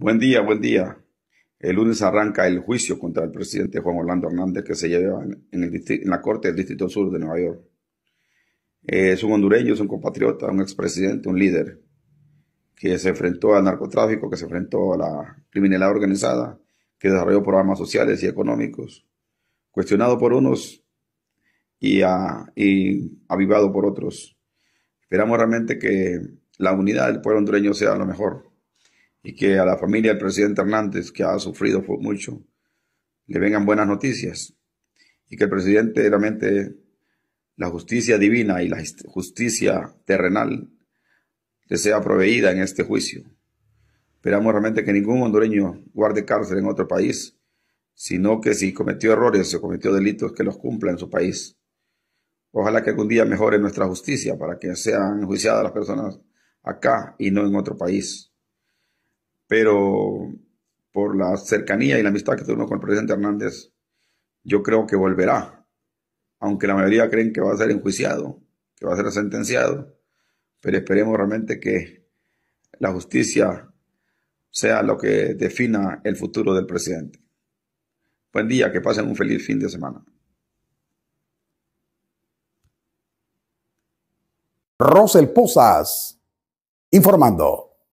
Buen día, buen día. El lunes arranca el juicio contra el presidente Juan Orlando Hernández que se lleva en, la Corte del Distrito Sur de Nueva York. Eh, es un hondureño, es un compatriota, un expresidente, un líder que se enfrentó al narcotráfico, que se enfrentó a la criminalidad organizada, que desarrolló programas sociales y económicos, cuestionado por unos y, y avivado por otros. Esperamos realmente que la unidad del pueblo hondureño sea lo mejor y que a la familia del presidente Hernández, que ha sufrido mucho, le vengan buenas noticias y que el presidente realmente la justicia divina y la justicia terrenal le sea proveída en este juicio. Esperamos realmente que ningún hondureño guarde cárcel en otro país, sino que si cometió errores o cometió delitos, que los cumpla en su país. Ojalá que algún día mejore nuestra justicia para que sean enjuiciadas las personas acá y no en otro país pero por la cercanía y la amistad que tuvimos con el presidente Hernández, yo creo que volverá, aunque la mayoría creen que va a ser enjuiciado, que va a ser sentenciado, pero esperemos realmente que la justicia sea lo que defina el futuro del presidente. Buen día, que pasen un feliz fin de semana. Rosel Pozas, informando.